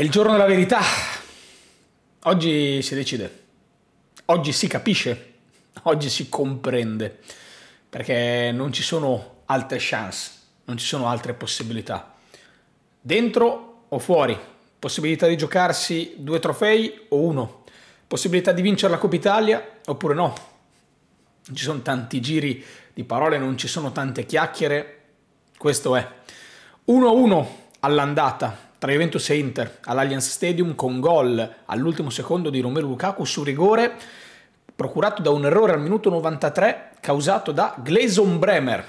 È il giorno della verità. Oggi si decide. Oggi si capisce. Oggi si comprende. Perché non ci sono altre chance, non ci sono altre possibilità. Dentro o fuori? Possibilità di giocarsi due trofei o uno? Possibilità di vincere la Coppa Italia oppure no? Non ci sono tanti giri di parole, non ci sono tante chiacchiere. Questo è 1-1 all'andata tra Juventus e Inter all'Allianz Stadium con gol all'ultimo secondo di Romero Lukaku su rigore procurato da un errore al minuto 93 causato da Gleison Bremer.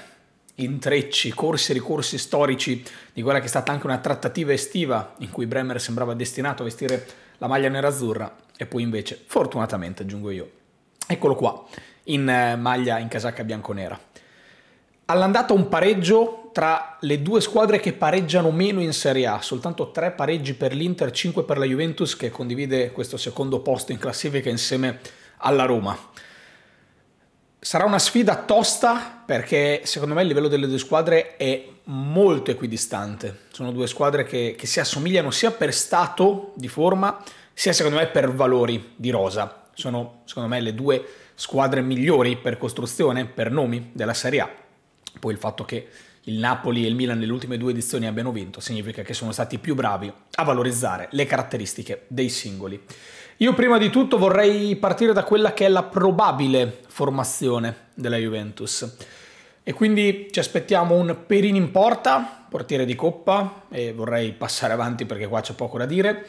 Intrecci, corsi e ricorsi storici di quella che è stata anche una trattativa estiva in cui Bremer sembrava destinato a vestire la maglia nerazzurra e poi invece, fortunatamente aggiungo io, eccolo qua, in eh, maglia in casacca bianconera. All'andata un pareggio tra le due squadre che pareggiano meno in Serie A, soltanto tre pareggi per l'Inter, cinque per la Juventus che condivide questo secondo posto in classifica insieme alla Roma. Sarà una sfida tosta perché secondo me il livello delle due squadre è molto equidistante. Sono due squadre che, che si assomigliano sia per stato di forma sia secondo me per valori di rosa. Sono secondo me le due squadre migliori per costruzione, per nomi della Serie A. Poi il fatto che il Napoli e il Milan nelle ultime due edizioni abbiano vinto, significa che sono stati più bravi a valorizzare le caratteristiche dei singoli. Io prima di tutto vorrei partire da quella che è la probabile formazione della Juventus. E quindi ci aspettiamo un Perin in porta, portiere di coppa, e vorrei passare avanti perché qua c'è poco da dire.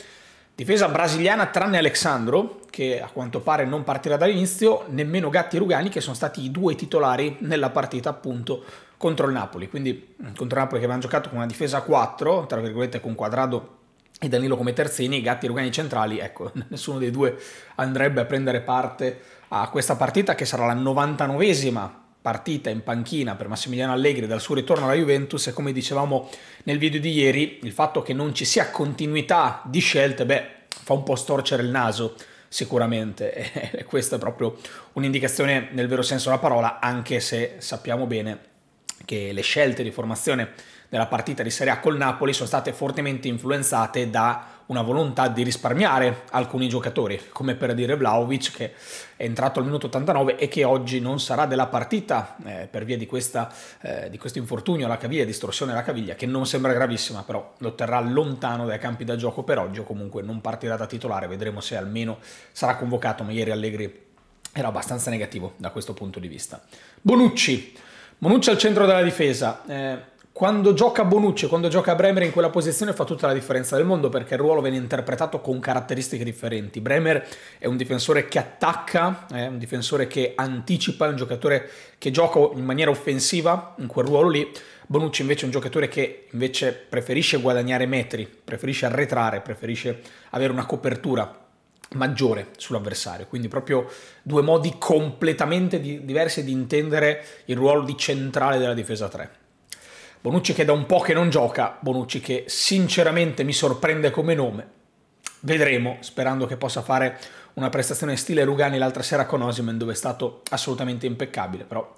Difesa brasiliana tranne Alexandro, che a quanto pare non partirà dall'inizio, nemmeno Gatti e Rugani, che sono stati i due titolari nella partita appunto contro il Napoli, quindi mm, contro il Napoli che avevano giocato con una difesa a 4, tra virgolette con Quadrado e Danilo come terzini, Gatti e Rugani centrali, ecco, nessuno dei due andrebbe a prendere parte a questa partita che sarà la 99esima partita in panchina per Massimiliano Allegri dal suo ritorno alla Juventus e come dicevamo nel video di ieri, il fatto che non ci sia continuità di scelte, beh, fa un po' storcere il naso sicuramente e questa è proprio un'indicazione nel vero senso della parola, anche se sappiamo bene che le scelte di formazione della partita di Serie A col Napoli sono state fortemente influenzate da una volontà di risparmiare alcuni giocatori, come per dire Vlaovic che è entrato al minuto 89 e che oggi non sarà della partita eh, per via di, questa, eh, di, questo infortunio alla caviglia, distorsione alla caviglia, che non sembra gravissima, però lo terrà lontano dai campi da gioco per oggi o comunque non partirà da titolare, vedremo se almeno sarà convocato, ma ieri Allegri era abbastanza negativo da questo punto di vista. Bonucci Bonucci al centro della difesa. Eh, quando gioca Bonucci, quando gioca Bremer in quella posizione fa tutta la differenza del mondo perché il ruolo viene interpretato con caratteristiche differenti. Bremer è un difensore che attacca, è un difensore che anticipa, è un giocatore che gioca in maniera offensiva in quel ruolo lì. Bonucci invece è un giocatore che invece preferisce guadagnare metri, preferisce arretrare, preferisce avere una copertura maggiore sull'avversario, quindi proprio due modi completamente di- diversi di intendere il ruolo di centrale della difesa 3. Bonucci che da un po' che non gioca, Bonucci che sinceramente mi sorprende come nome. Vedremo, sperando che possa fare una prestazione stile Rugani l'altra sera con Osimen dove è stato assolutamente impeccabile, però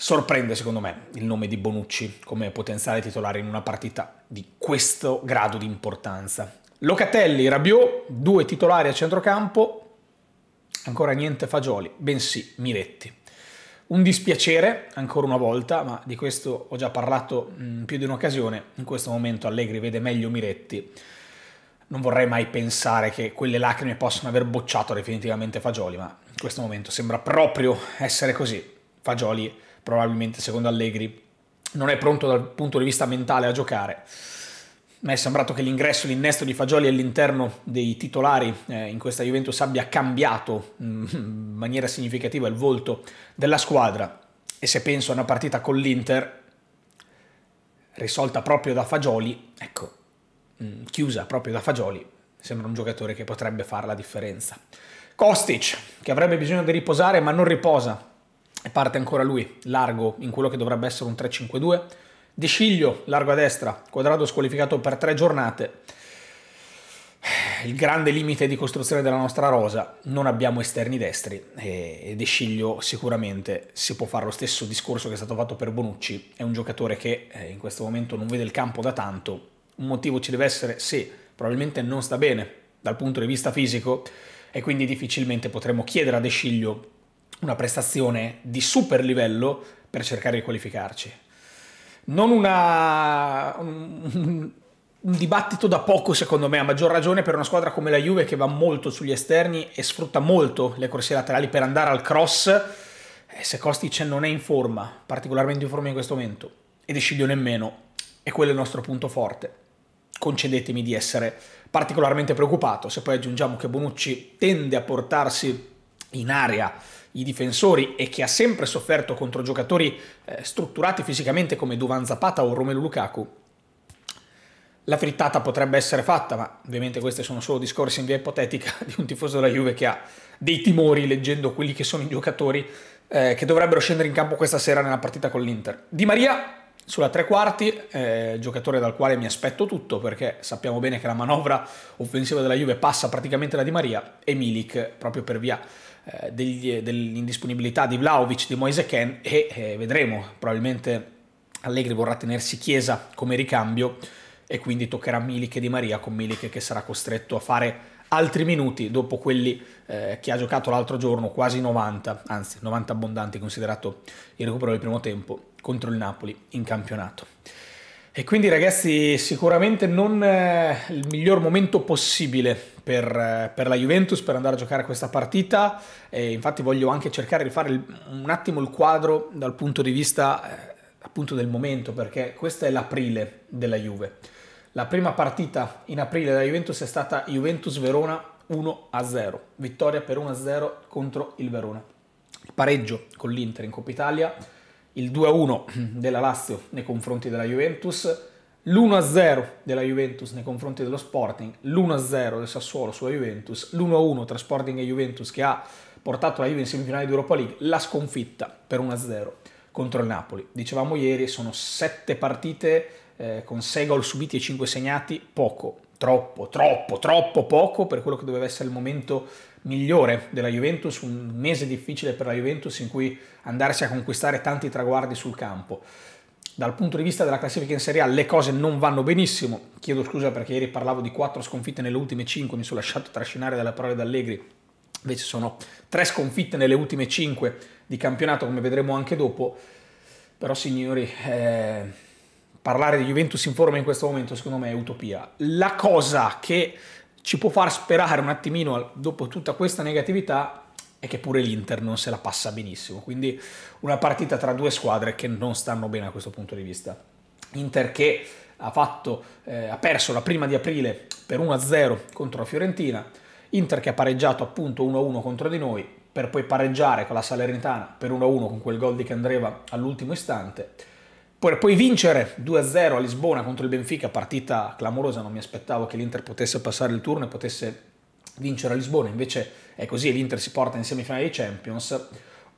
sorprende secondo me il nome di Bonucci come potenziale titolare in una partita di questo grado di importanza. Locatelli, Rabiot, due titolari a centrocampo, ancora niente Fagioli, bensì Miretti. Un dispiacere, ancora una volta, ma di questo ho già parlato in mm, più di un'occasione, in questo momento Allegri vede meglio Miretti. Non vorrei mai pensare che quelle lacrime possano aver bocciato definitivamente Fagioli, ma in questo momento sembra proprio essere così. Fagioli probabilmente, secondo Allegri, non è pronto dal punto di vista mentale a giocare mi è sembrato che l'ingresso, l'innesto di Fagioli all'interno dei titolari eh, in questa Juventus abbia cambiato mm, in maniera significativa il volto della squadra. E se penso a una partita con l'Inter, risolta proprio da Fagioli, ecco, mm, chiusa proprio da Fagioli, sembra un giocatore che potrebbe fare la differenza. Kostic, che avrebbe bisogno di riposare ma non riposa, e parte ancora lui, largo in quello che dovrebbe essere un 3-5-2 di Sciglio, largo a destra, quadrato squalificato per tre giornate. Il grande limite di costruzione della nostra rosa, non abbiamo esterni destri e De Sciglio sicuramente si può fare lo stesso discorso che è stato fatto per Bonucci, è un giocatore che eh, in questo momento non vede il campo da tanto, un motivo ci deve essere sì, probabilmente non sta bene dal punto di vista fisico e quindi difficilmente potremo chiedere a De Sciglio una prestazione di super livello per cercare di qualificarci non una, un, un dibattito da poco secondo me, a maggior ragione per una squadra come la Juve che va molto sugli esterni e sfrutta molto le corsie laterali per andare al cross, eh, se Kostic non è in forma, particolarmente in forma in questo momento, ed Escidio nemmeno, e quello è il nostro punto forte. Concedetemi di essere particolarmente preoccupato, se poi aggiungiamo che Bonucci tende a portarsi in area i difensori e che ha sempre sofferto contro giocatori eh, strutturati fisicamente come Duvan Zapata o Romelu Lukaku, la frittata potrebbe essere fatta, ma ovviamente questi sono solo discorsi in via ipotetica di un tifoso della Juve che ha dei timori leggendo quelli che sono i giocatori eh, che dovrebbero scendere in campo questa sera nella partita con l'Inter. Di Maria sulla tre quarti, eh, giocatore dal quale mi aspetto tutto perché sappiamo bene che la manovra offensiva della Juve passa praticamente da Di Maria e Milik proprio per via eh, degli, eh, dell'indisponibilità di Vlaovic, di Moise Ken e eh, vedremo, probabilmente Allegri vorrà tenersi Chiesa come ricambio e quindi toccherà Milik e Di Maria con Milik che sarà costretto a fare altri minuti dopo quelli eh, che ha giocato l'altro giorno, quasi 90, anzi 90 abbondanti considerato il recupero del primo tempo contro il Napoli in campionato. E quindi ragazzi sicuramente non eh, il miglior momento possibile per, per, la Juventus per andare a giocare questa partita e infatti voglio anche cercare di fare il, un attimo il quadro dal punto di vista eh, appunto del momento perché questa è l'aprile della Juve. La prima partita in aprile della Juventus è stata Juventus-Verona 1-0, vittoria per 1-0 contro il Verona. pareggio con l'Inter in Coppa Italia, il 2-1 della Lazio nei confronti della Juventus, l'1-0 della Juventus nei confronti dello Sporting, l'1-0 del Sassuolo sulla Juventus, l'1-1 tra Sporting e Juventus che ha portato la Juve in semifinale di Europa League, la sconfitta per 1-0 contro il Napoli. Dicevamo ieri, sono sette partite eh, con sei gol subiti e cinque segnati, poco, troppo, troppo, troppo poco per quello che doveva essere il momento migliore della Juventus, un mese difficile per la Juventus in cui andarsi a conquistare tanti traguardi sul campo. Dal punto di vista della classifica in Serie A le cose non vanno benissimo. Chiedo scusa perché ieri parlavo di quattro sconfitte nelle ultime 5, mi sono lasciato trascinare dalle parole d'Allegri. Invece sono tre sconfitte nelle ultime 5 di campionato, come vedremo anche dopo. Però signori, eh, parlare di Juventus in forma in questo momento secondo me è utopia. La cosa che ci può far sperare un attimino dopo tutta questa negatività e che pure l'Inter non se la passa benissimo. Quindi una partita tra due squadre che non stanno bene da questo punto di vista. Inter che ha, fatto, eh, ha perso la prima di aprile per 1-0 contro la Fiorentina, Inter che ha pareggiato appunto 1-1 contro di noi, per poi pareggiare con la Salernitana per 1-1 con quel gol di Candreva all'ultimo istante, per poi vincere 2-0 a Lisbona contro il Benfica, partita clamorosa, non mi aspettavo che l'Inter potesse passare il turno e potesse vincere a Lisbona, invece e così l'Inter si porta in semifinale di Champions.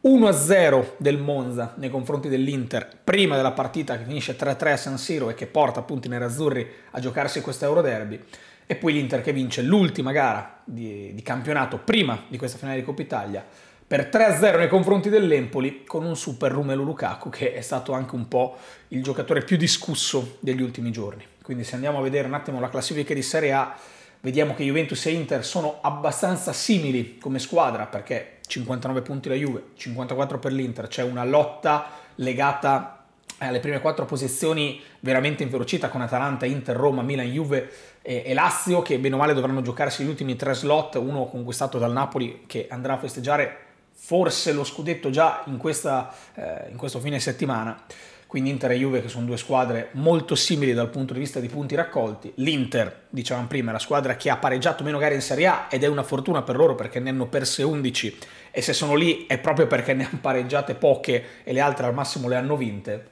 1-0 del Monza nei confronti dell'Inter prima della partita che finisce 3-3 a San Siro e che porta appunto i nerazzurri a giocarsi questo Euroderby e poi l'Inter che vince l'ultima gara di, di, campionato prima di questa finale di Coppa Italia per 3-0 nei confronti dell'Empoli con un super Rumelo Lukaku che è stato anche un po' il giocatore più discusso degli ultimi giorni. Quindi se andiamo a vedere un attimo la classifica di Serie A Vediamo che Juventus e Inter sono abbastanza simili come squadra perché 59 punti la Juve, 54 per l'Inter, c'è una lotta legata alle prime quattro posizioni veramente inferocita con Atalanta, Inter, Roma, Milan, Juve e, Lazio che bene o male dovranno giocarsi gli ultimi tre slot, uno conquistato dal Napoli che andrà a festeggiare forse lo scudetto già in, questa, eh, in questo fine settimana quindi Inter e Juve che sono due squadre molto simili dal punto di vista di punti raccolti. L'Inter, dicevamo prima, è la squadra che ha pareggiato meno gare in Serie A ed è una fortuna per loro perché ne hanno perse 11 e se sono lì è proprio perché ne hanno pareggiate poche e le altre al massimo le hanno vinte.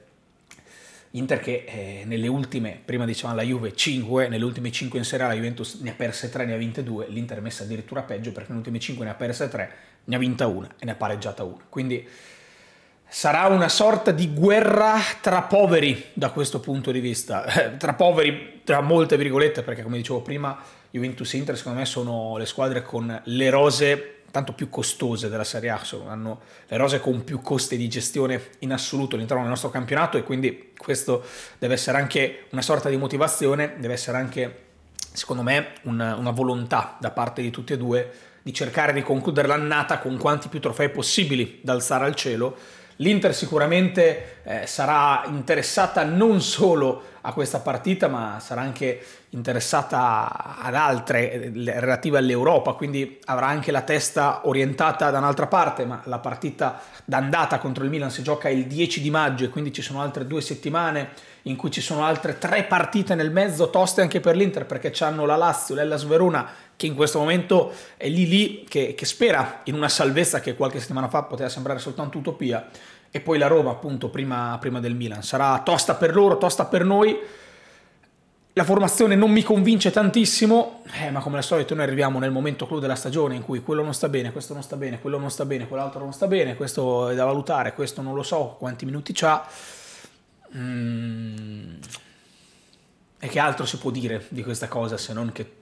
Inter che eh, nelle ultime, prima dicevamo la Juve 5, nelle ultime 5 in Serie A la Juventus ne ha perse 3, ne ha vinte 2, l'Inter è messa addirittura peggio perché nelle ultime 5 ne ha perse 3, ne ha vinta 1 e ne ha pareggiata 1. Quindi Sarà una sorta di guerra tra poveri da questo punto di vista, tra poveri tra molte virgolette perché come dicevo prima Juventus e Inter secondo me sono le squadre con le rose tanto più costose della Serie A, sono, hanno le rose con più costi di gestione in assoluto all'interno del nostro campionato e quindi questo deve essere anche una sorta di motivazione, deve essere anche secondo me una, una volontà da parte di tutti e due di cercare di concludere l'annata con quanti più trofei possibili da alzare al cielo L'Inter sicuramente eh, sarà interessata non solo a questa partita, ma sarà anche interessata ad altre eh, relative all'Europa, quindi avrà anche la testa orientata da un'altra parte, ma la partita d'andata contro il Milan si gioca il 10 di maggio e quindi ci sono altre due settimane in cui ci sono altre tre partite nel mezzo toste anche per l'Inter perché hanno la Lazio, l'Ellas Verona che in questo momento è lì lì che, che, spera in una salvezza che qualche settimana fa poteva sembrare soltanto utopia e poi la Roma appunto prima, prima del Milan sarà tosta per loro, tosta per noi la formazione non mi convince tantissimo, eh, ma come al solito noi arriviamo nel momento clou della stagione in cui quello non sta bene, questo non sta bene, quello non sta bene, quell'altro non sta bene, questo è da valutare, questo non lo so quanti minuti ha. Mm. E che altro si può dire di questa cosa se non che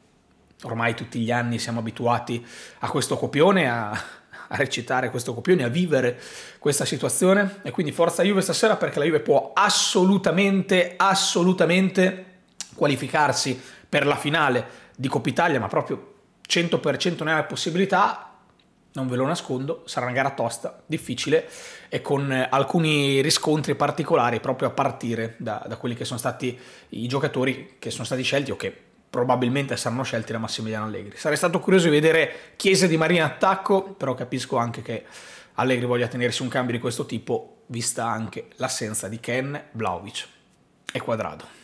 ormai tutti gli anni siamo abituati a questo copione, a, a recitare questo copione, a vivere questa situazione e quindi forza Juve stasera perché la Juve può assolutamente, assolutamente qualificarsi per la finale di Coppa Italia, ma proprio 100% ne ha la possibilità, non ve lo nascondo, sarà una gara tosta, difficile e con alcuni riscontri particolari proprio a partire da, da quelli che sono stati i giocatori che sono stati scelti o che probabilmente saranno scelti da Massimiliano Allegri. Sarei stato curioso di vedere Chiesa di Marina attacco, però capisco anche che Allegri voglia tenersi un cambio di questo tipo, vista anche l'assenza di Ken, Vlaovic e Quadrado.